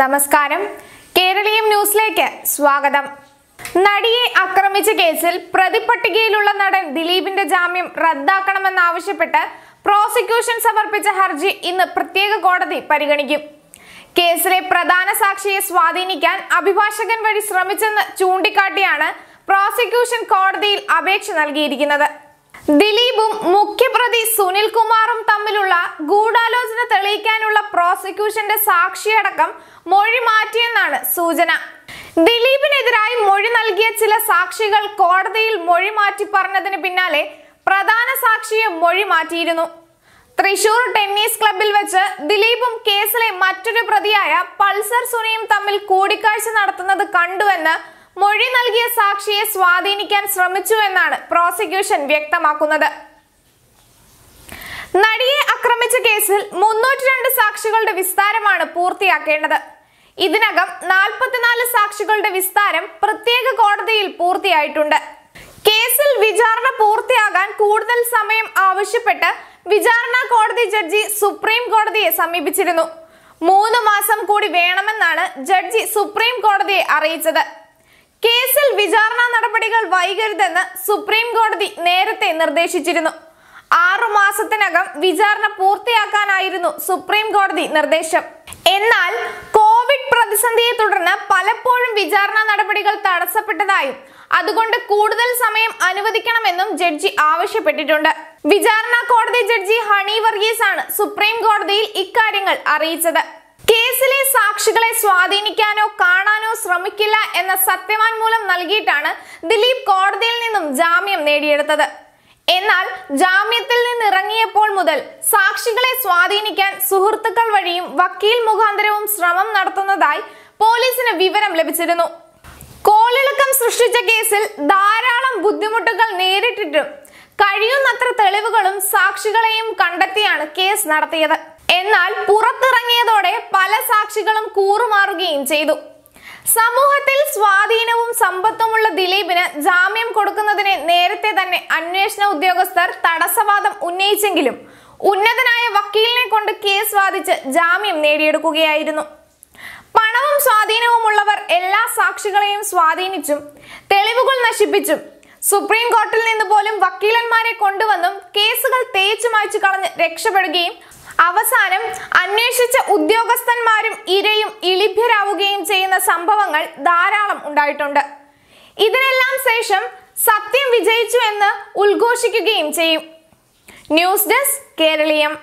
നമസ്കാരം കേരളീയം ന്യൂസിലേക്ക് സ്വാഗതം നടിയെ ആക്രമിച്ച കേസിൽ പ്രതിപട്ടികയിലുള്ള നടൻ ദിലീപിന്റെ ജാമ്യം റദ്ദാക്കണമെന്നാവശ്യപ്പെട്ട് പ്രോസിക്യൂഷൻ സമർപ്പിച്ച ഹർജി ഇന്ന് പ്രത്യേക കോടതി പരിഗണിക്കും കേസിലെ പ്രധാന സാക്ഷിയെ സ്വാധീനിക്കാൻ അഭിഭാഷകൻ വഴി ശ്രമിച്ചെന്ന് ചൂണ്ടിക്കാട്ടിയാണ് പ്രോസിക്യൂഷൻ കോടതിയിൽ അപേക്ഷ നൽകിയിരിക്കുന്നത് ദിലീപും മുഖ്യപ്രതി സുനിൽകുമാറും തമ്മിലുള്ള ഗൂഢാലോചന തെളിയിക്കാനുള്ള പ്രോസിക്യൂഷന്റെ സാക്ഷിയടക്കം മൊഴി മാറ്റിയെന്നാണ് സൂചന ദിലീപിനെതിരായി മൊഴി നൽകിയ ചില സാക്ഷികൾ കോടതിയിൽ മൊഴി മാറ്റി പറഞ്ഞതിന് പിന്നാലെ പ്രധാന സാക്ഷിയെ മൊഴി മാറ്റിയിരുന്നു തൃശൂർ ടെന്നീസ് ക്ലബിൽ വെച്ച് ദിലീപും കേസിലെ മറ്റൊരു പ്രതിയായ പൾസർ സുനിയും തമ്മിൽ കൂടിക്കാഴ്ച നടത്തുന്നത് കണ്ടുവെന്ന് മൊഴി നൽകിയ സാക്ഷിയെ സ്വാധീനിക്കാൻ ശ്രമിച്ചുവെന്നാണ് പ്രോസിക്യൂഷൻ വ്യക്തമാക്കുന്നത് നടിയെ ആക്രമിച്ച കേസിൽ മുന്നൂറ്റി രണ്ട് സാക്ഷികളുടെ വിസ്താരമാണ് പൂർത്തിയാക്കേണ്ടത് ഇതിനകം നാൽപ്പത്തിനാല് സാക്ഷികളുടെ വിസ്താരം പ്രത്യേക കോടതിയിൽ പൂർത്തിയായിട്ടുണ്ട് കേസിൽ വിചാരണ പൂർത്തിയാകാൻ കൂടുതൽ സമയം ആവശ്യപ്പെട്ട് വിചാരണ കോടതി ജഡ്ജി സുപ്രീം കോടതിയെ സമീപിച്ചിരുന്നു മൂന്ന് മാസം കൂടി വേണമെന്നാണ് ജഡ്ജി സുപ്രീം കോടതിയെ അറിയിച്ചത് കേസിൽ വിചാരണ നടപടികൾ വൈകരുതെന്ന് സുപ്രീം കോടതി നേരത്തെ നിർദ്ദേശിച്ചിരുന്നു ആറു മാസത്തിനകം വിചാരണ പൂർത്തിയാക്കാനായിരുന്നു സുപ്രീം കോടതി നിർദ്ദേശം എന്നാൽ കോവിഡ് പ്രതിസന്ധിയെ തുടർന്ന് പലപ്പോഴും വിചാരണ നടപടികൾ തടസ്സപ്പെട്ടതായും അതുകൊണ്ട് കൂടുതൽ സമയം അനുവദിക്കണമെന്നും ജഡ്ജി ആവശ്യപ്പെട്ടിട്ടുണ്ട് വിചാരണ കോടതി ജഡ്ജി ഹണി വർഗീസ് ആണ് സുപ്രീം കോടതിയിൽ ഇക്കാര്യങ്ങൾ അറിയിച്ചത് കേസിലെ സാക്ഷികളെ സ്വാധീനിക്കാനോ കാണാനോ ശ്രമിക്കില്ല എന്ന സത്യവാൻമൂലം നൽകിയിട്ടാണ് ദിലീപ് കോടതിയിൽ നിന്നും ജാമ്യം നേടിയെടുത്തത് എന്നാൽ ജാമ്യത്തിൽ നിന്ന് ഇറങ്ങിയപ്പോൾ മുതൽ സാക്ഷികളെ സ്വാധീനിക്കാൻ സുഹൃത്തുക്കൾ വഴിയും വക്കീൽ മുഖാന്തരവും ശ്രമം നടത്തുന്നതായി പോലീസിന് വിവരം ലഭിച്ചിരുന്നു കോളിളക്കം സൃഷ്ടിച്ച കേസിൽ ധാരാളം ബുദ്ധിമുട്ടുകൾ നേരിട്ടിട്ടും കഴിയുന്നത്ര തെളിവുകളും സാക്ഷികളെയും കണ്ടെത്തിയാണ് കേസ് നടത്തിയത് എന്നാൽ പുറത്തിറങ്ങിയതോടെ പല സാക്ഷികളും കൂറുമാറുകയും ചെയ്തു സമൂഹത്തിൽ സ്വാധീനവും സമ്പത്തുമുള്ള ദിലീപിന് ജാമ്യം കൊടുക്കുന്നതിനെ നേരത്തെ തന്നെ അന്വേഷണ ഉദ്യോഗസ്ഥർ തടസ്സവാദം ഉന്നയിച്ചെങ്കിലും ഉന്നതനായ വക്കീലിനെ കൊണ്ട് കേസ് വാദിച്ച് ജാമ്യം നേടിയെടുക്കുകയായിരുന്നു പണവും സ്വാധീനവുമുള്ളവർ എല്ലാ സാക്ഷികളെയും സ്വാധീനിച്ചും തെളിവുകൾ നശിപ്പിച്ചും സുപ്രീം കോർട്ടിൽ നിന്ന് പോലും വക്കീലന്മാരെ കൊണ്ടുവന്നും കേസുകൾ തേച്ചു മായ്ച്ചു കളഞ്ഞ് രക്ഷപ്പെടുകയും അവസാനം അന്വേഷിച്ച ഉദ്യോഗസ്ഥന്മാരും ഇരയും ഇളിഭ്യരാവുകയും ചെയ്യുന്ന സംഭവങ്ങൾ ധാരാളം ഉണ്ടായിട്ടുണ്ട് ഇതിനെല്ലാം ശേഷം സത്യം വിജയിച്ചു എന്ന് ഉദ്ഘോഷിക്കുകയും ചെയ്യും ന്യൂസ് ഡെസ്ക് കേരളീയം